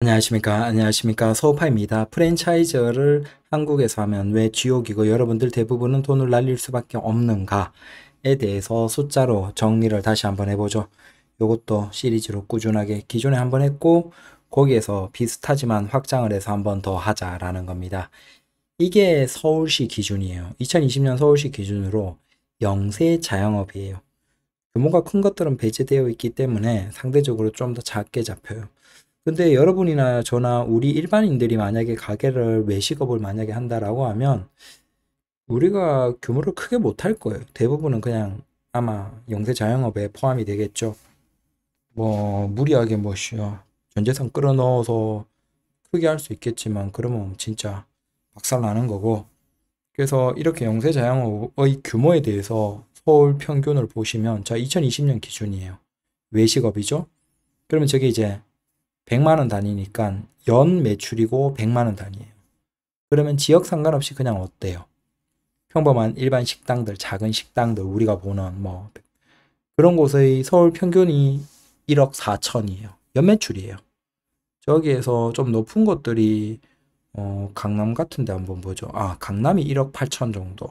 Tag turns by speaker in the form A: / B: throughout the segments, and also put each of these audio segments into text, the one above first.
A: 안녕하십니까 안녕하십니까 소파입니다프랜차이즈를 한국에서 하면 왜주옥이고 여러분들 대부분은 돈을 날릴 수밖에 없는가에 대해서 숫자로 정리를 다시 한번 해보죠 이것도 시리즈로 꾸준하게 기존에 한번 했고 거기에서 비슷하지만 확장을 해서 한번 더 하자라는 겁니다 이게 서울시 기준이에요 2020년 서울시 기준으로 영세 자영업이에요 규모가 큰 것들은 배제되어 있기 때문에 상대적으로 좀 더 작게 잡혀요 근데 여러분이나 저나 우리 일반인들이 만약에 가게를 외식업을 만약에 한다라고 하면 우리가 규모를 크게 못할 거예요. 대부분은 그냥 아마 영세 자영업에 포함이 되겠죠. 뭐 무리하게 뭐시요 전재산 끌어넣어서 크게 할 수 있겠지만 그러면 진짜 박살 나는 거고 그래서 이렇게 영세 자영업의 규모에 대해서 서울 평균을 보시면 자 2020년 기준이에요. 외식업이죠. 그러면 저게 이제 100만 원 단위니까 연 매출이고 100만 원 단위예요. 그러면 지역 상관없이 그냥 어때요? 평범한 일반 식당들, 작은 식당들 우리가 보는 뭐 그런 곳의 서울 평균이 1억 4천이에요. 연매출이에요. 저기에서 좀 높은 곳들이 어, 강남 같은 데 한번 보죠. 아, 강남이 1억 8천 정도고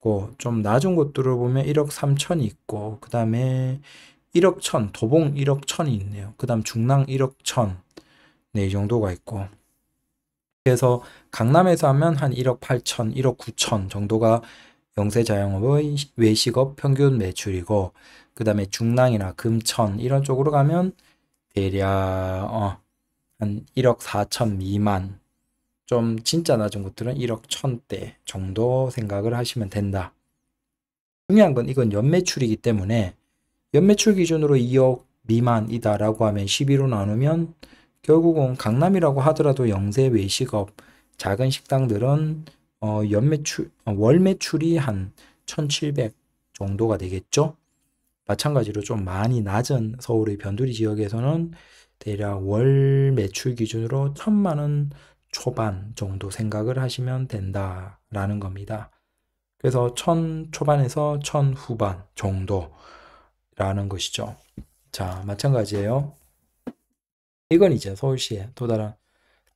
A: 그 좀 낮은 곳들을 보면 1억 3천이 있고 그다음에 1억 천, 도봉 1억 천이 있네요. 그 다음 중랑 1억 천. 네, 이 정도가 있고. 그래서 강남에서 하면 한 1억 8천, 1억 9천 정도가 영세 자영업의 외식업 평균 매출이고, 그 다음에 중랑이나 금천 이런 쪽으로 가면 대략, 어, 한 1억 4천 미만. 좀 진짜 낮은 곳들은 1억 천대 정도 생각을 하시면 된다. 중요한 건 이건 연매출이기 때문에 연매출 기준으로 2억 미만이다라고 하면 12로 나누면 결국은 강남이라고 하더라도 영세 외식업 작은 식당들은 어, 연매출 어, 월 매출이 한 1,700 정도가 되겠죠. 마찬가지로 좀 많이 낮은 서울의 변두리 지역에서는 대략 월 매출 기준으로 천만 원 초반 정도 생각을 하시면 된다라는 겁니다. 그래서 천 초반에서 천 후반 정도 라는 것이죠. 자, 마찬가지예요. 이건 이제 서울시의 또 다른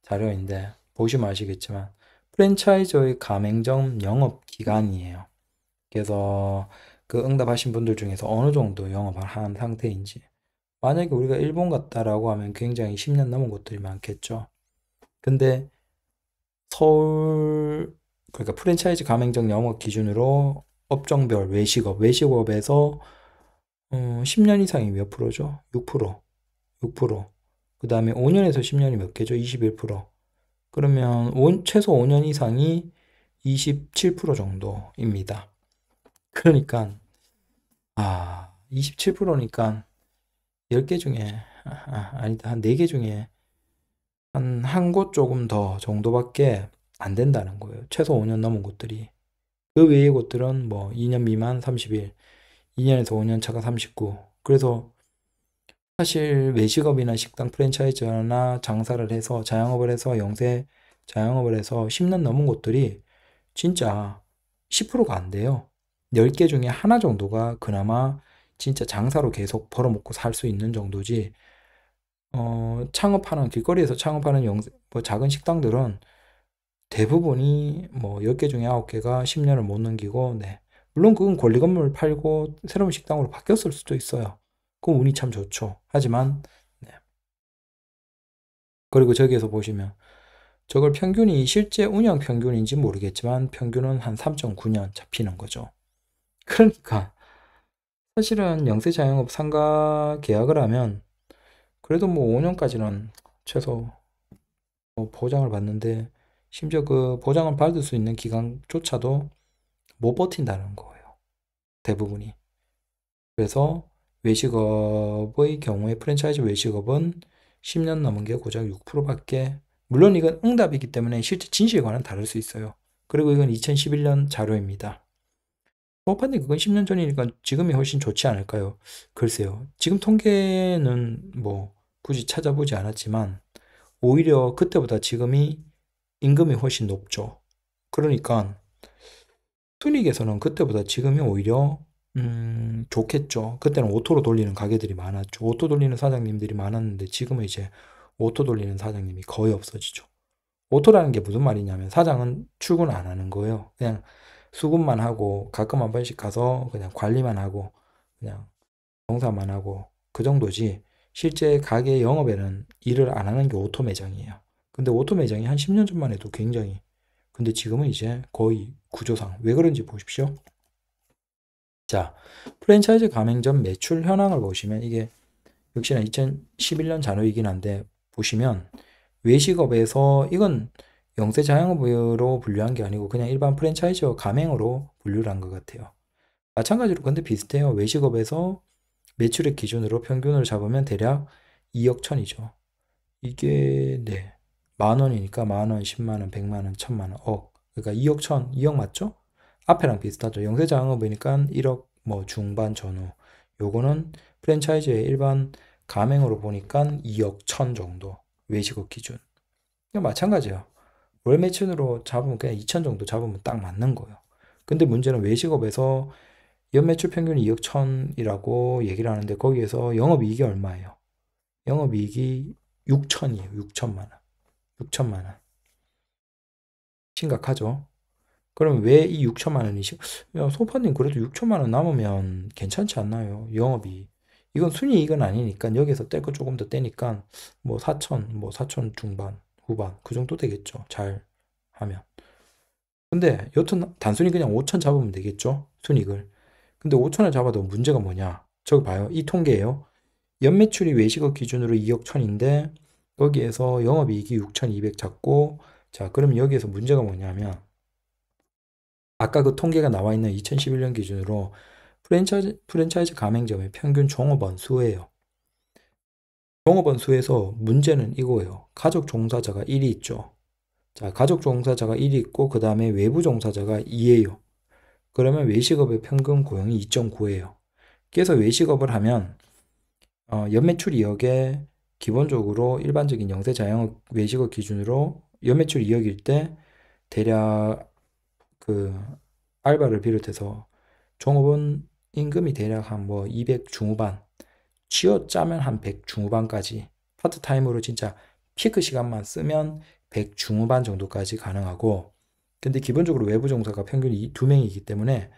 A: 자료인데 보시면 아시겠지만 프랜차이저의 가맹점 영업 기간이에요. 그래서 그 응답하신 분들 중에서 어느 정도 영업을 한 상태인지 만약에 우리가 일본 같다라고 하면 굉장히 10년 넘은 곳들이 많겠죠. 근데 서울 그러니까 프랜차이즈 가맹점 영업 기준으로 업종별 외식업 외식업에서 어, 10년 이상이 몇 프로죠? 6%. 6%. 그 다음에 5년에서 10년이 몇 개죠? 21%. 그러면 5, 최소 5년 이상이 27% 정도입니다. 그러니까, 아, 27%니까 10개 중에, 아, 아 니다한 4개 중에 한, 한 곳 조금 더 정도밖에 안 된다는 거예요. 최소 5년 넘은 곳들이. 그 외의 곳들은 뭐 2년 미만 3 0일 2년에서 5년 차가 39. 그래서 사실 외식업이나 식당 프랜차이즈나 장사를 해서 자영업을 해서 영세 자영업을 해서 10년 넘은 곳들이 진짜 10%가 안 돼요. 10개 중에 하나 정도가 그나마 진짜 장사로 계속 벌어먹고 살 수 있는 정도지 어, 창업하는 길거리에서 창업하는 영세, 뭐 작은 식당들은 대부분이 뭐 10개 중에 9개가 10년을 못 넘기고 네. 물론 그건 권리 건물 을 팔고 새로운 식당으로 바뀌었을 수도 있어요. 그건 운이 참 좋죠. 하지만 네. 그리고 저기에서 보시면 저걸 평균이 실제 운영 평균인지 모르겠지만 평균은 한 3.9년 잡히는 거죠. 그러니까 사실은 영세 자영업 상가 계약을 하면 그래도 뭐 5년까지는 최소 뭐 보장을 받는데 심지어 그 보장을 받을 수 있는 기간조차도 못 버틴다는 거예요. 대부분이. 그래서 외식업의 경우에 프랜차이즈 외식업은 10년 넘은 게 고작 6%밖에 물론 이건 응답이기 때문에 실제 진실과는 다를 수 있어요. 그리고 이건 2011년 자료입니다. 법한데 그건 10년 전이니까 지금이 훨씬 좋지 않을까요? 글쎄요. 지금 통계는 뭐 굳이 찾아보지 않았지만 오히려 그때보다 지금이 임금이 훨씬 높죠. 그러니까 순익에서는 그때보다 지금이 오히려 음, 좋겠죠. 그때는 오토로 돌리는 가게들이 많았죠. 오토 돌리는 사장님들이 많았는데 지금은 이제 오토 돌리는 사장님이 거의 없어지죠. 오토라는 게 무슨 말이냐면 사장은 출근 안 하는 거예요. 그냥 수급만 하고 가끔 한 번씩 가서 그냥 관리만 하고 그냥 농사만 하고 그 정도지 실제 가게 영업에는 일을 안 하는 게 오토 매장이에요. 근데 오토 매장이 한 10년 전만 해도 굉장히 근데 지금은 이제 거의 구조상 왜 그런지 보십시오. 자, 프랜차이즈 가맹점 매출 현황을 보시면 이게 역시나 2011년 잔료이긴 한데 보시면 외식업에서 이건 영세 자영업으로 분류한 게 아니고 그냥 일반 프랜차이즈 가맹으로 분류를 한 것 같아요. 마찬가지로 근데 비슷해요. 외식업에서 매출액 기준으로 평균을 잡으면 대략 2억 천이죠. 이게 네만 원이니까 만 원, 십만 원, 백만 원, 천만 원, 억. 그러니까 2억 천, 2억 맞죠? 앞에랑 비슷하죠. 영세장업이니까 1억 뭐 중반 전후. 요거는 프랜차이즈의 일반 가맹으로 보니까 2억 천 정도. 외식업 기준. 마찬가지예요. 월 매춘으로 잡으면 그냥 2천 정도 잡으면 딱 맞는 거예요. 근데 문제는 외식업에서 연매출 평균 2억 천이라고 얘기를 하는데 거기에서 영업이익이 얼마예요? 영업이익이 6천이에요. 6천만 원. 6천만 원. 심각하죠? 그럼 왜 이 6천만 원이, 야, 소파님 그래도 6천만 원 남으면 괜찮지 않나요? 영업이. 이건 순이익은 아니니까 여기서 뗄 거 조금 더 떼니까 뭐 4천, 뭐 4천 중반, 후반 그 정도 되겠죠. 잘 하면. 근데 여튼 단순히 그냥 5천 잡으면 되겠죠. 순익을. 근데 5천을 잡아도 문제가 뭐냐? 저기 봐요. 이 통계예요. 연매출이 외식업 기준으로 2억 천인데 여기에서 영업이익이 6,200 잡고 자그럼 여기에서 문제가 뭐냐면 아까 그 통계가 나와 있는 2011년 기준으로 프랜차이즈, 프랜차이즈 가맹점의 평균 종업원 수예요. 종업원 수에서 문제는 이거예요. 가족 종사자가 1이 있죠. 자, 가족 종사자가 1이 있고 그 다음에 외부 종사자가 2예요. 그러면 외식업의 평균 고용이 2.9예요. 그래서 외식업을 하면 어, 연매출 2억에 기본적으로 일반적인 영세 자영업 외식업 기준으로 연매출 2억일 때 대략 그 알바를 비롯해서 종업원 임금이 대략 한 뭐 200 중후반 취어 짜면 한 100 중후반까지 파트타임으로 진짜 피크 시간만 쓰면 100 중후반 정도까지 가능하고 근데 기본적으로 외부 종사가 평균 이두 명이기 때문에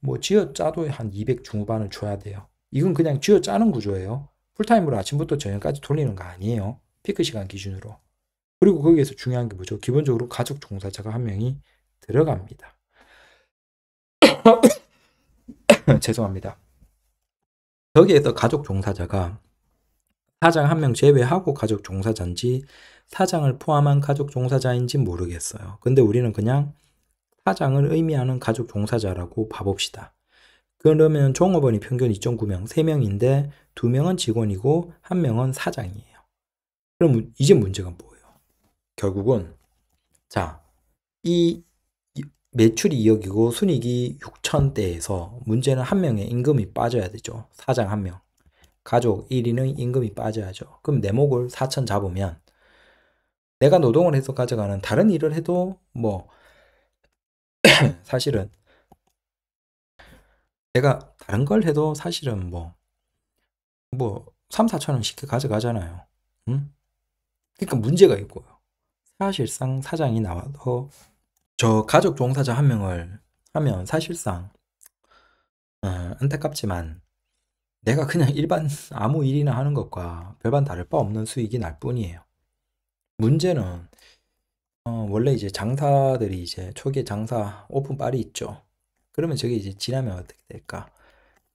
A: 뭐지어 짜도 한 200 중후반을 줘야 돼요. 이건 그냥 지어 짜는 구조예요. 풀타임으로 아침부터 저녁까지 돌리는 거 아니에요. 피크 시간 기준으로. 그리고 거기에서 중요한 게 뭐죠? 기본적으로 가족 종사자가 한 명이 들어갑니다. 죄송합니다. 여기에서 가족 종사자가 사장 한 명 제외하고 가족 종사자인지 사장을 포함한 가족 종사자인지 모르겠어요. 근데 우리는 그냥 사장을 의미하는 가족 종사자라고 봐봅시다. 그러면 종업원이 평균 2.9명, 3명인데 2명은 직원이고 1명은 사장이에요. 그럼 이제 문제가 뭐예요? 결국은 자, 이 매출이 2억이고 순익이 6천대에서 문제는 한 명의 임금이 빠져야 되죠. 사장 한 명. 가족 1위는 임금이 빠져야죠. 그럼 내 목을 4천 잡으면 내가 노동을 해서 가져가는 다른 일을 해도 뭐 사실은 내가 다른 걸 해도 사실은 뭐, 뭐, 3, 4천 원 쉽게 가져가잖아요. 응? 그러니까 문제가 있고요. 사실상 사장이 나와도 저 가족 종사자 한 명을 하면 사실상 어, 안타깝지만 내가 그냥 일반 아무 일이나 하는 것과 별반 다를 바 없는 수익이 날 뿐이에요. 문제는 어, 원래 이제 장사들이 이제 초기에 장사 오픈빨이 있죠. 그러면 저게 이제 지나면 어떻게 될까?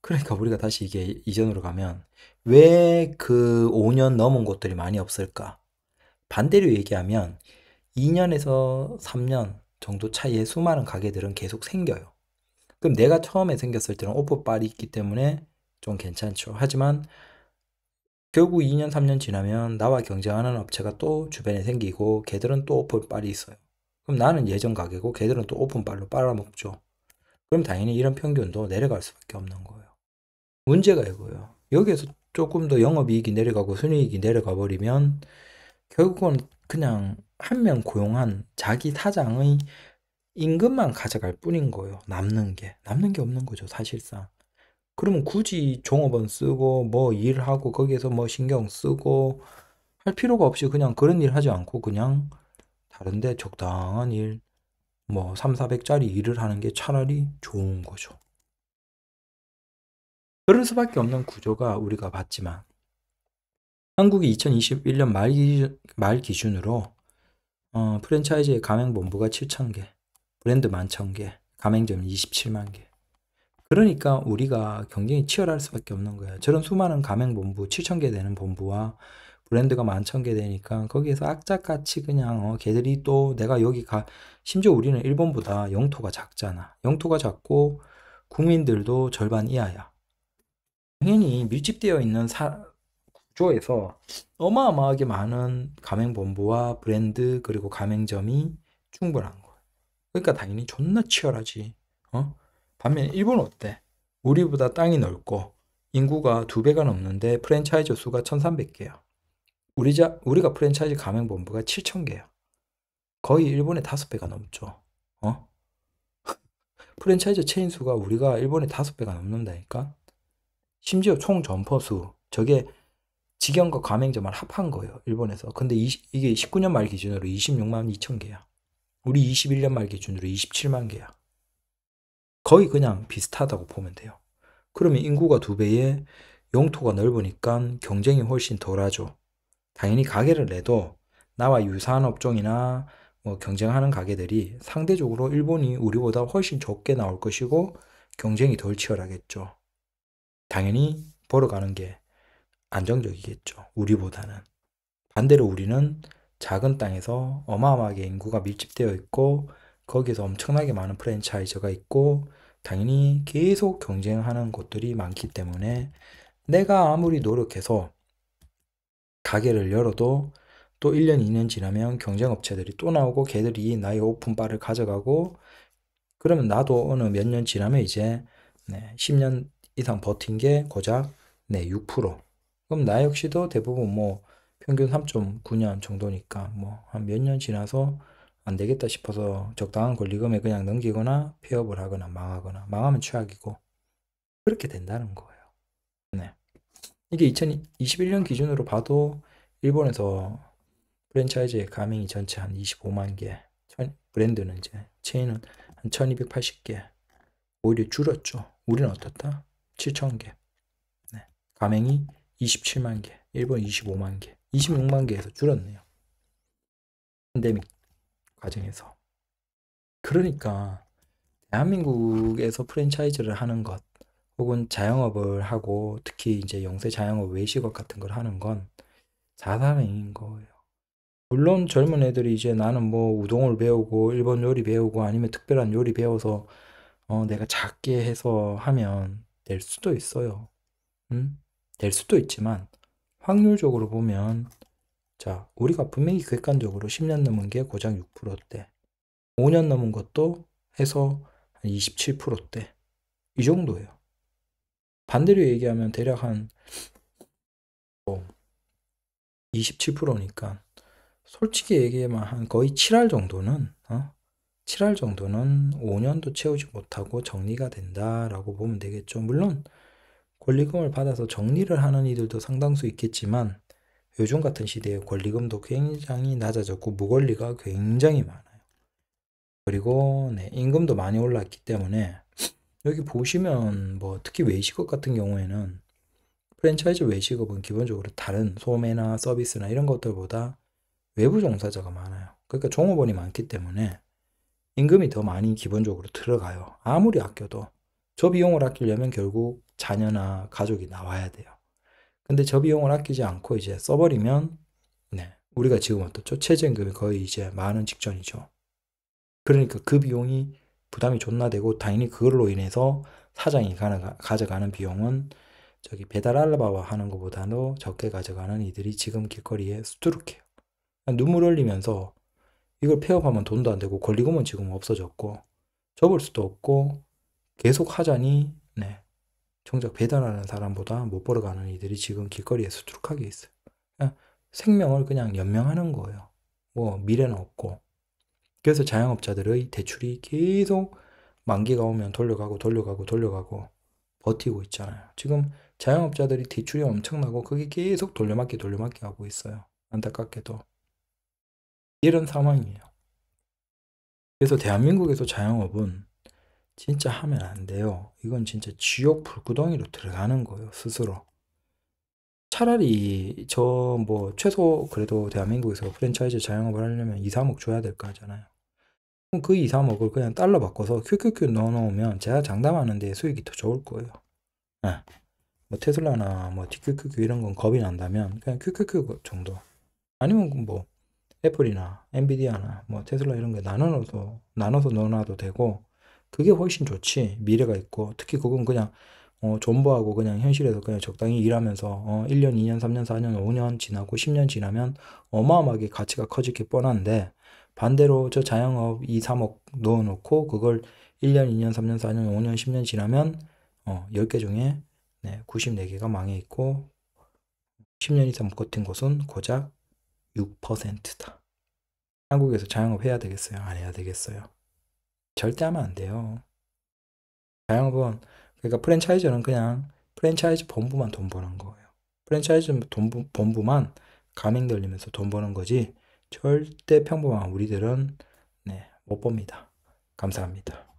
A: 그러니까 우리가 다시 이게 이전으로 가면 왜 그 5년 넘은 곳들이 많이 없을까? 반대로 얘기하면 2년에서 3년 정도 차이의 수많은 가게들은 계속 생겨요. 그럼 내가 처음에 생겼을 때는 오프빨이 있기 때문에 좀 괜찮죠. 하지만 결국 2년, 3년 지나면 나와 경쟁하는 업체가 또 주변에 생기고 걔들은 또 오픈빨이 있어요. 그럼 나는 예전 가게고 걔들은 또 오픈빨로 빨아먹죠. 그럼 당연히 이런 평균도 내려갈 수밖에 없는 거예요. 문제가 이거예요. 여기에서 조금 더 영업이익이 내려가고 순이익이 내려가 버리면 결국은 그냥 한 명 고용한 자기 타장의 임금만 가져갈 뿐인 거예요. 남는 게. 남는 게 없는 거죠, 사실상. 그러면 굳이 종업원 쓰고 뭐 일하고 거기에서 뭐 신경 쓰고 할 필요가 없이 그냥 그런 일 하지 않고 그냥 다른데 적당한 일뭐 3, 400짜리 일을 하는 게 차라리 좋은 거죠. 그럴 수밖에 없는 구조가 우리가 봤지만 한국이 2021년 말, 기준, 말 기준으로 어, 프랜차이즈의 가맹본부가 7,000개, 브랜드 11,000개, 가맹점 27만 개. 그러니까 우리가 경쟁이 치열할 수밖에 없는 거예 저런 수많은 가맹본부, 7,000개 되는 본부와 브랜드가 만천 개 되니까 거기에서 악착같이 그냥 어, 걔들이 또 내가 여기 가 심지어 우리는 일본보다 영토가 작잖아. 영토가 작고 국민들도 절반 이하야. 당연히 밀집되어 있는 사, 구조에서 어마어마하게 많은 가맹본부와 브랜드 그리고 가맹점이 충분한 거야. 그러니까 당연히 존나 치열하지. 어? 반면 일본 어때? 우리보다 땅이 넓고 인구가 두 배가 넘는데 프랜차이즈 수가 1,300개야. 우리 자, 우리가 프랜차이즈 가맹본부가 7천 개야. 거의 일본의 5배가 넘죠. 어? 프랜차이즈 체인 수가 우리가 일본의 5배가 넘는다니까? 심지어 총점퍼수 저게 직영과 가맹점을 합한 거예요. 일본에서. 근데 20, 이게 19년 말 기준으로 26만 2천 개야. 우리 21년 말 기준으로 27만 개야. 거의 그냥 비슷하다고 보면 돼요. 그러면 인구가 두 배에 용토가 넓으니까 경쟁이 훨씬 덜하죠. 당연히 가게를 내도 나와 유사한 업종이나 뭐 경쟁하는 가게들이 상대적으로 일본이 우리보다 훨씬 적게 나올 것이고 경쟁이 덜 치열하겠죠. 당연히 보러 가는게 안정적이겠죠. 우리보다는. 반대로 우리는 작은 땅에서 어마어마하게 인구가 밀집되어 있고 거기서 엄청나게 많은 프랜차이즈가 있고 당연히 계속 경쟁하는 곳들이 많기 때문에 내가 아무리 노력해서 가게를 열어도 또 1년, 2년 지나면 경쟁업체들이 또 나오고 걔들이 나의 오픈바를 가져가고 그러면 나도 어느 몇 년 지나면 이제 네, 10년 이상 버틴 게 고작 네, 6% 그럼 나 역시도 대부분 뭐 평균 3.9년 정도니까 뭐 한 몇 년 지나서 안 되겠다 싶어서 적당한 권리금에 그냥 넘기거나 폐업을 하거나 망하거나 망하면 최악이고 그렇게 된다는 거예요. 이게 2021년 기준으로 봐도 일본에서 프랜차이즈의 가맹이 전체 한 25만 개, 브랜드는 이제 체인은 한 1280개, 오히려 줄었죠. 우리는 어떻다? 7 0 0 0 개. 네. 가맹이 27만 개, 일본 25만 개, 26만 개에서 줄었네요. 팬데믹 과정에서. 그러니까 대한민국에서 프랜차이즈를 하는 것, 혹은 자영업을 하고 특히 이제 영세 자영업 외식업 같은 걸 하는 건 자살행인 거예요. 물론 젊은 애들이 이제 나는 뭐 우동을 배우고 일본 요리 배우고 아니면 특별한 요리 배워서 어 내가 작게 해서 하면 될 수도 있어요. 음? 될 수도 있지만 확률적으로 보면 자, 우리가 분명히 객관적으로 10년 넘은 게고장 6%대. 5년 넘은 것도 해서 27%대. 이 정도예요. 반대로 얘기하면 대략 한 27%니까 솔직히 얘기하면 한 거의 7할 정도는 어? 7할 정도는 5년도 채우지 못하고 정리가 된다라고 보면 되겠죠. 물론 권리금을 받아서 정리를 하는 이들도 상당수 있겠지만 요즘 같은 시대에 권리금도 굉장히 낮아졌고 무권리가 굉장히 많아요. 그리고 네, 임금도 많이 올랐기 때문에 여기 보시면 뭐 특히 외식업 같은 경우에는 프랜차이즈 외식업은 기본적으로 다른 소매나 서비스나 이런 것들보다 외부 종사자가 많아요. 그러니까 종업원이 많기 때문에 임금이 더 많이 기본적으로 들어가요. 아무리 아껴도 저 비용을 아끼려면 결국 자녀나 가족이 나와야 돼요. 근데 저 비용을 아끼지 않고 이제 써버리면 네 우리가 지금 어떻죠? 최저임금이 거의 이제 많은 직전이죠. 그러니까 그 비용이 부담이 존나 되고 당연히 그걸로 인해서 사장이 가져가는 비용은 저기 배달 알바와 하는 것보다도 적게 가져가는 이들이 지금 길거리에 수두룩해요. 눈물 흘리면서 이걸 폐업하면 돈도 안 되고 권리금은 지금 없어졌고 접을 수도 없고 계속 하자니 네. 정작 배달하는 사람보다 못 벌어가는 이들이 지금 길거리에 수두룩하게 있어요. 예. 생명을 그냥 연명하는 거예요. 뭐 미래는 없고 그래서 자영업자들의 대출이 계속 만기가 오면 돌려가고 돌려가고 돌려가고 버티고 있잖아요. 지금 자영업자들이 대출이 엄청나고 그게 계속 돌려막기 돌려막기 하고 있어요. 안타깝게도. 이런 상황이에요. 그래서 대한민국에서 자영업은 진짜 하면 안 돼요. 이건 진짜 지옥 불구덩이로 들어가는 거예요. 스스로. 차라리 저 뭐 최소 그래도 대한민국에서 프랜차이즈 자영업을 하려면 2, 3억 줘야 될거 하잖아요. 그 2, 3억을 그냥 달러 바꿔서 QQQ 넣어놓으면 제가 장담하는데 수익이 더 좋을 거예요. 네. 뭐 테슬라나 뭐 TQQQ 이런 건 겁이 난다면 그냥 QQQ 정도 아니면 뭐 애플이나 엔비디아나 뭐 테슬라 이런 게 나눠서 나눠서 넣어놔도 되고 그게 훨씬 좋지 미래가 있고 특히 그건 그냥 어, 존버하고 그냥 현실에서 그냥 적당히 일하면서 어, 1년, 2년, 3년, 4년, 5년 지나고 10년 지나면 어마어마하게 가치가 커질기 뻔한데 반대로 저 자영업 2, 3억 넣어놓고 그걸 1년, 2년, 3년, 4년, 5년, 10년 지나면 어, 10개 중에 네, 94개가 망해 있고 10년 이상 버틴 것은 고작 6%다. 한국에서 자영업 해야 되겠어요? 안 해야 되겠어요? 절대 하면 안 돼요. 자영업은 그러니까 프랜차이즈는 그냥 프랜차이즈 본부만 돈 버는 거예요. 프랜차이즈 돈, 본부만 가맹 돌리면서 돈 버는 거지 절대 평범한 우리들은 네, 못 봅니다. 감사합니다.